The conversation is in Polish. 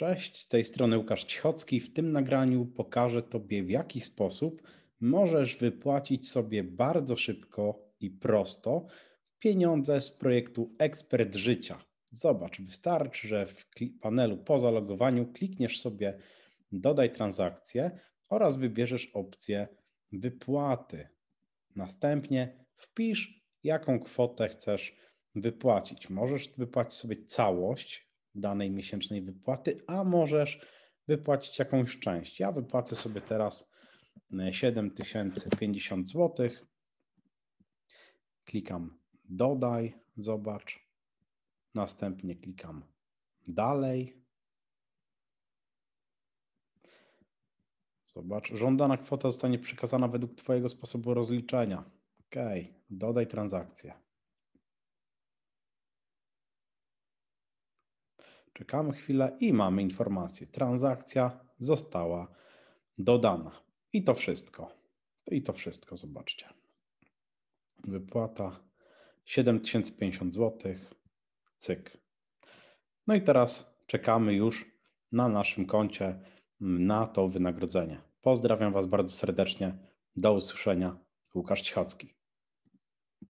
Cześć, z tej strony Łukasz Cichocki. W tym nagraniu pokażę Tobie, w jaki sposób możesz wypłacić sobie bardzo szybko i prosto pieniądze z projektu Ekspert Życia. Zobacz, wystarczy, że w panelu po zalogowaniu klikniesz sobie Dodaj transakcję oraz wybierzesz opcję Wypłaty. Następnie wpisz, jaką kwotę chcesz wypłacić. Możesz wypłacić sobie całość danej miesięcznej wypłaty, a możesz wypłacić jakąś część. Ja wypłacę sobie teraz 7050 e, zł. Klikam dodaj, zobacz. Następnie klikam dalej. Zobacz, żądana kwota zostanie przekazana według Twojego sposobu rozliczenia. OK, dodaj transakcję. Czekamy chwilę i mamy informację. Transakcja została dodana. I to wszystko. I to wszystko, zobaczcie. Wypłata 7050 zł. Cyk. No i teraz czekamy już na naszym koncie na to wynagrodzenie. Pozdrawiam Was bardzo serdecznie. Do usłyszenia. Łukasz Cichocki.